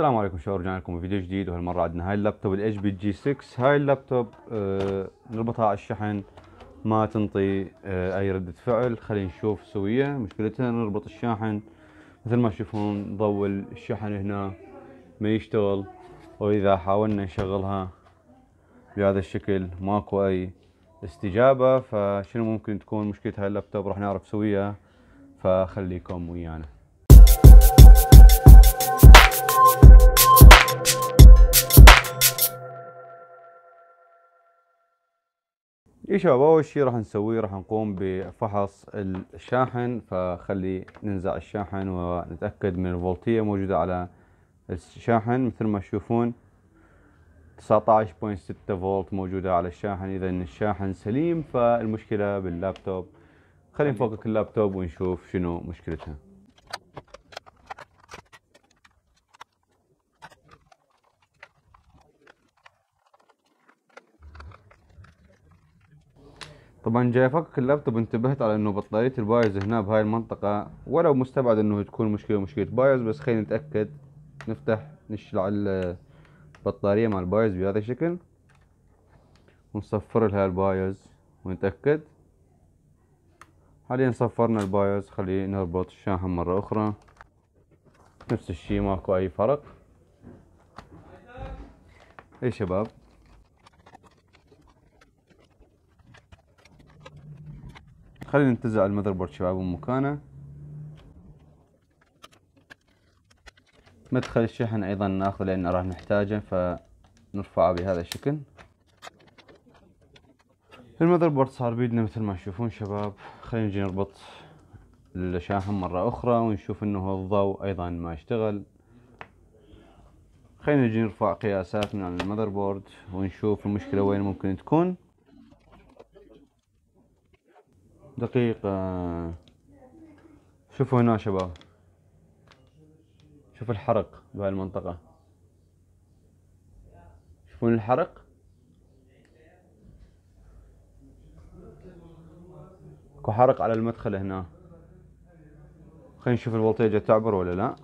السلام عليكم شباب رجعنا لكم بفيديو جديد وهالمره عندنا هاي اللابتوب الاتش بي جي 6 هاي اللابتوب آه نربطها على الشحن ما تنطي آه اي ردة فعل خلينا نشوف سوية مشكلتها نربط الشاحن مثل ما تشوفون ضوء الشحن هنا ما يشتغل واذا حاولنا نشغلها بهذا الشكل ماكو اي استجابة فشنو ممكن تكون مشكلة هاي اللابتوب راح نعرف سوية فخليكم ويانا إيه يا شباب اول شيء راح نسويه راح نقوم بفحص الشاحن فخلي ننزع الشاحن ونتاكد من الفولتيه موجوده على الشاحن مثل ما تشوفون 19.6 فولت موجوده على الشاحن اذا الشاحن سليم فالمشكله باللابتوب خلينا نفكك اللابتوب ونشوف شنو مشكلتها طبعا جاي افكك اللابتوب انتبهت على انه بطارية البايز هنا بهاي المنطقة ولو مستبعد انه تكون مشكلة مشكلة بايز بس خلينا نتأكد نفتح نشلع البطارية مع البايز بهذا الشكل ونصفر لها البايز ونتأكد حاليا صفرنا البايز خلي نربط الشاحن مرة اخرى نفس الشي ماكو اي فرق اي شباب خلينا ننتزع المذر بورد شباب من مكانه مدخل الشحن ايضا ناخذ لان راح نحتاجه فنرفعه بهذا الشكل المذر بورد صار بيدنا مثل ما تشوفون شباب خلينا نجي نربط الشاحن مرة أخرى ونشوف إنه الضوء أيضا ما اشتغل خلينا نجي نرفع قياسات من المذر بورد ونشوف المشكلة وين ممكن تكون دقيقة آه. شوفوا هنا شباب شوفوا الحرق بهاي المنطقة شوفون الحرق اكو حرق على المدخل هنا خلينا نشوف الفولتيج تعبر ولا لا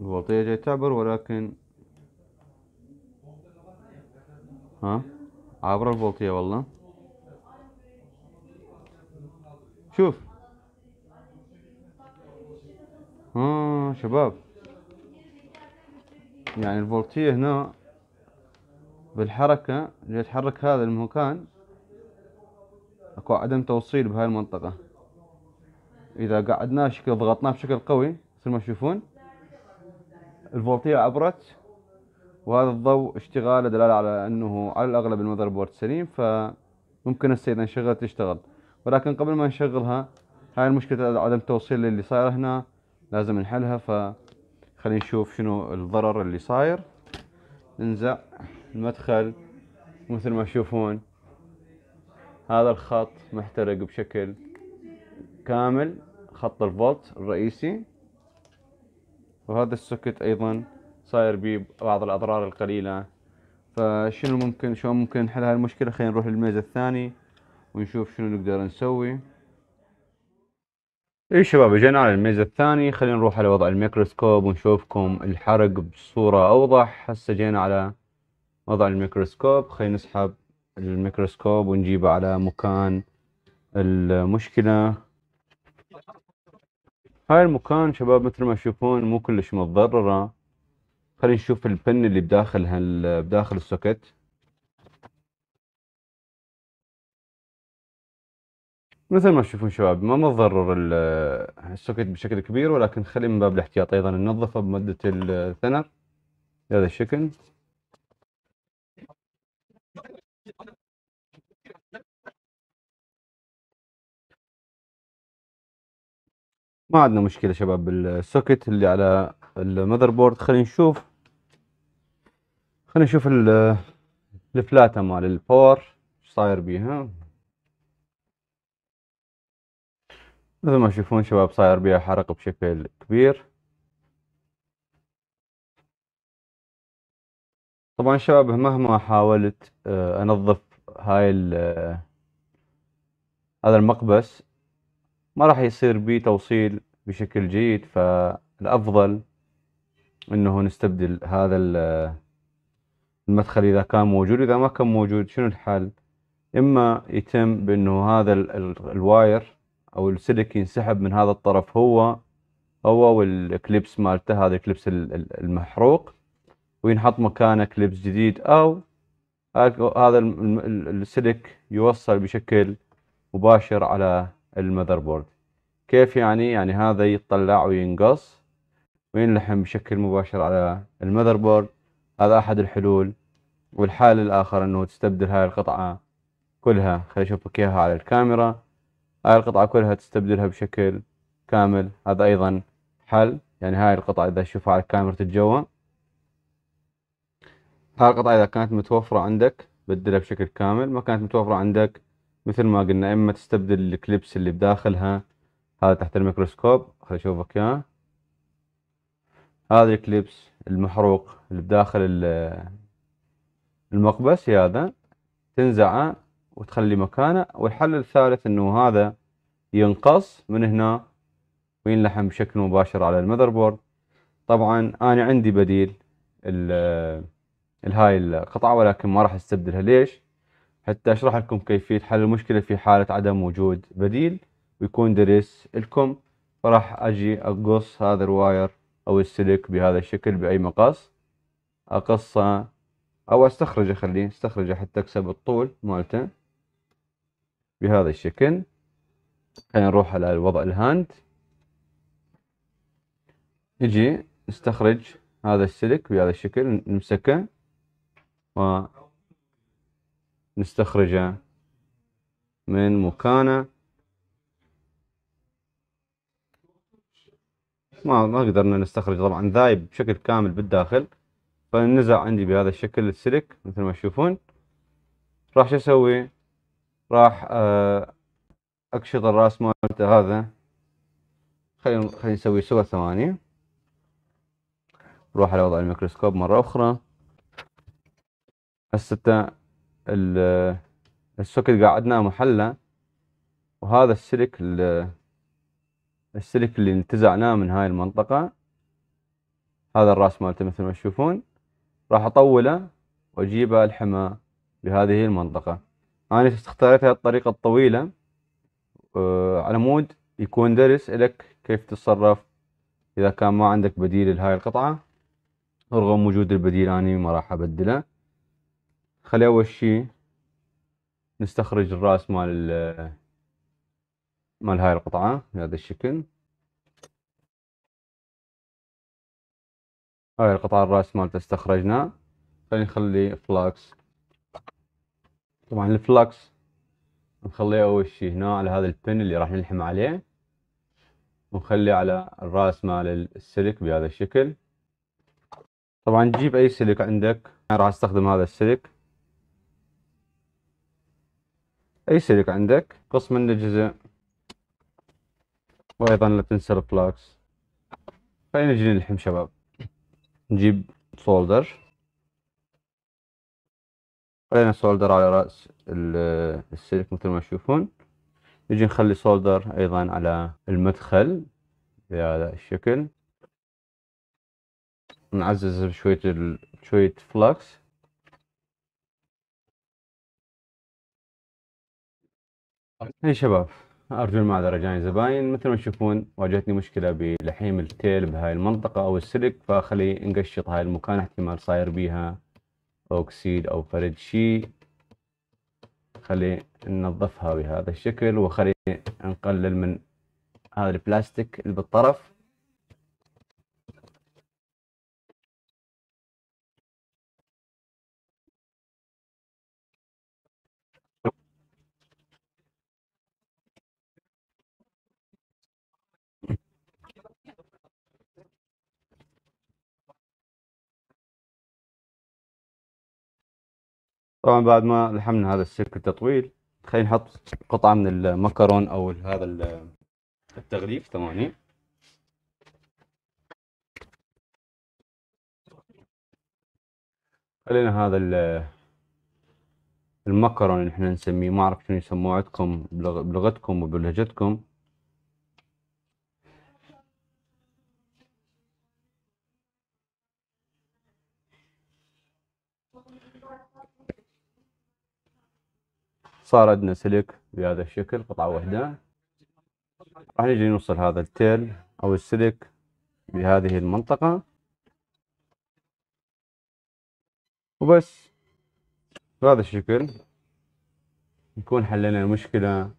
الفولتيج تعبر ولكن ها عبر الفولتيه والله شوف ها شباب يعني الفولتيه هنا بالحركة يتحرك هذا المكان اكو عدم توصيل بهاي المنطقة اذا قعدناه شكل ضغطناه بشكل قوي مثل ما تشوفون الفولتية عبرت وهذا الضوء اشتغاله دلالة على أنه على الأغلب المذر بورد سليم فممكن هسه إذا انشغلت تشتغل ولكن قبل ما نشغلها هاي المشكلة عدم التوصيل اللي صاير هنا لازم نحلها ف خلينا نشوف شنو الضرر اللي صاير ننزع المدخل مثل ما تشوفون هذا الخط محترق بشكل كامل خط الفولت الرئيسي وهذا السكت ايضا صاير بيه بعض الأضرار القليلة فشنو ممكن شو ممكن نحل هاي المشكلة خلينا نروح للميز الثاني ونشوف شنو نقدر نسوي اي شباب اجينا على الميز الثاني خلينا نروح على وضع الميكروسكوب ونشوفكم الحرق بصورة اوضح هسه جينا على وضع الميكروسكوب خلينا نسحب الميكروسكوب ونجيبه على مكان المشكلة هاي المكان شباب مثل ما تشوفون مو كلش متضررة خلينا نشوف البن اللي بداخل هال بداخل السوكت مثل ما تشوفون شباب ما متضرر السوكت بشكل كبير ولكن خلي من باب الاحتياط ايضا ننظفه بمادة الثنر بهذا الشكل ما عندنا مشكلة شباب بالسوكت اللي على المذر بورد خلينا نشوف خلينا نشوف الفلاتة مال الباور ايش صاير بيها مثل ما تشوفون شباب صاير بيها حرق بشكل كبير طبعا شباب مهما حاولت آه، انظف هاي هذا المقبس ما راح يصير بيه توصيل بشكل جيد فالافضل انه نستبدل هذا المدخل إذا كان موجود إذا ما كان موجود شنو الحل إما يتم بأنه هذا الواير أو السلك ينسحب من هذا الطرف هو هو والكليبس مالته هذا الكليبس المحروق وينحط مكانه كليبس جديد أو هذا السلك يوصل بشكل مباشر على المذر بورد كيف يعني يعني هذا يطلع وينقص وينلحم بشكل مباشر على المذر بورد هذا أحد الحلول والحل الآخر أنه تستبدل هاي القطعة كلها خلي أشوفك إياها على الكاميرا هاي القطعة كلها تستبدلها بشكل كامل هذا أيضا حل يعني هاي القطعة إذا تشوفها على كاميرا الجوا هاي القطعة إذا كانت متوفرة عندك بدلها بشكل كامل ما كانت متوفرة عندك مثل ما قلنا إما تستبدل الكليبس اللي بداخلها هذا تحت الميكروسكوب خلي أشوفك إياه هذا الكليبس المحروق اللي بداخل المقبس هذا تنزعه وتخلي مكانه والحل الثالث انه هذا ينقص من هنا وينلحم بشكل مباشر على المذر بورد طبعا انا عندي بديل الهاي القطعة ولكن ما راح استبدلها ليش حتى اشرح لكم كيفية حل المشكلة في حالة عدم وجود بديل ويكون درس لكم فراح اجي اقص هذا الواير أو السلك بهذا الشكل بأي مقص أقصه أو أستخرجه خليه أستخرجه حتى أكسب الطول مالته بهذا الشكل خلينا نروح على الوضع الهاند نجي نستخرج هذا السلك بهذا الشكل نمسكه ونستخرجه من مكانه ما ما قدرنا نستخرج طبعا ذايب بشكل كامل بالداخل فنزع عندي بهذا الشكل السلك مثل ما تشوفون راح شو اسوي راح آه، اقشط الراس مالته هذا خلينا خلينا نسوي صورة ثمانية نروح على وضع الميكروسكوب مرة أخرى هسه السوكت قاعدنا محله وهذا السلك السلك اللي انتزعناه من هاي المنطقة هذا الراس مالته مثل ما تشوفون راح اطوله واجيبه الحمى بهذه المنطقة انا اختاريت هاي الطريقة الطويلة آه، على مود يكون درس لك كيف تتصرف اذا كان ما عندك بديل لهاي القطعة رغم وجود البديل اني ما راح ابدله خلي اول شي نستخرج الراس مال مال هاي القطعة بهذا الشكل هاي القطعة الراس مالته استخرجنا خلينا نخلي فلاكس طبعا الفلاكس نخليه أول شي هنا على هذا البن اللي راح نلحم عليه ونخليه على الراس مال السلك بهذا الشكل طبعا تجيب أي سلك عندك أنا راح أستخدم هذا السلك أي سلك عندك قص منه جزء وايضا لا تنسى الفلاكس خلينا نجي نلحم شباب نجيب سولدر خلينا سولدر على رأس السلك مثل ما تشوفون نجي نخلي سولدر ايضا على المدخل بهذا الشكل نعزز بشوية ال... شوية فلاكس هاي شباب أرجو المعذرة جاني زباين مثل ما تشوفون واجهتني مشكلة بلحيم التيل بهاي المنطقة أو السلك فخلي نقشط هاي المكان احتمال صاير بيها أوكسيد أو فرد شي خلي ننظفها بهذا الشكل وخلي نقلل من هذا البلاستيك اللي بالطرف طبعا بعد ما لحمنا هذا السلك التطويل خلينا نحط قطعة من المكرون او هذا التغليف ثواني خلينا هذا المكرون اللي احنا نسميه ما اعرف شنو يسموه عندكم بلغتكم وبلهجتكم صار عندنا سلك بهذا الشكل قطعة واحدة راح نجي نوصل هذا التيل أو السلك بهذه المنطقة وبس بهذا الشكل نكون حلينا المشكلة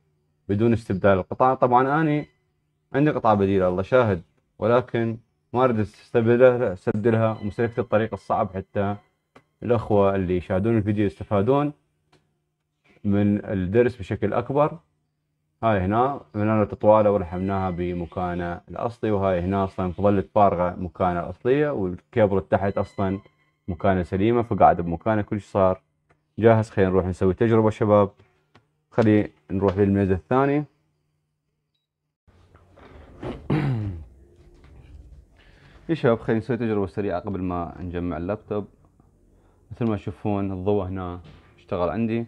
بدون استبدال القطعة طبعا أني عندي قطعة بديلة الله شاهد ولكن ما أريد استبدلها استبدلها ومسلكت الطريق الصعب حتى الأخوة اللي يشاهدون الفيديو يستفادون من الضرس بشكل أكبر هاي هنا من هنا تطوالة ولحمناها بمكانه الأصلي وهاي هنا أصلا ظلت فارغة مكانها الأصلية والكيبل تحت أصلا مكانه سليمة فقاعد بمكانه كل شيء صار جاهز خلينا نروح نسوي تجربة شباب خلي نروح للميزه الثاني يا شباب خلينا نسوي تجربة سريعة قبل ما نجمع اللابتوب مثل ما تشوفون الضوء هنا اشتغل عندي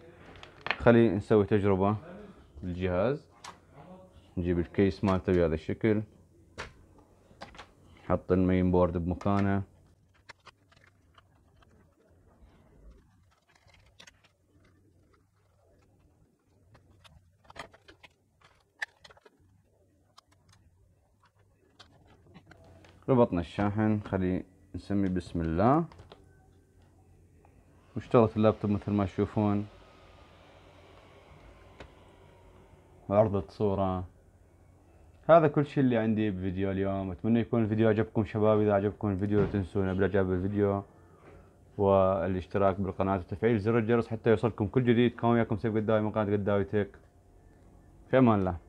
خلي نسوي تجربة بالجهاز نجيب الكيس مالته بهذا الشكل نحط المين بورد بمكانه ربطنا الشاحن خلي نسمي بسم الله واشتغلت اللابتوب مثل ما تشوفون وعرضة صورة هذا كل شيء اللي عندي بفيديو اليوم اتمنى يكون الفيديو عجبكم شباب اذا عجبكم الفيديو لا تنسون بالاعجاب بالفيديو والاشتراك بالقناة وتفعيل زر الجرس حتى يوصلكم كل جديد كان وياكم سيف قداوي من قناة قداوي تيك في امان الله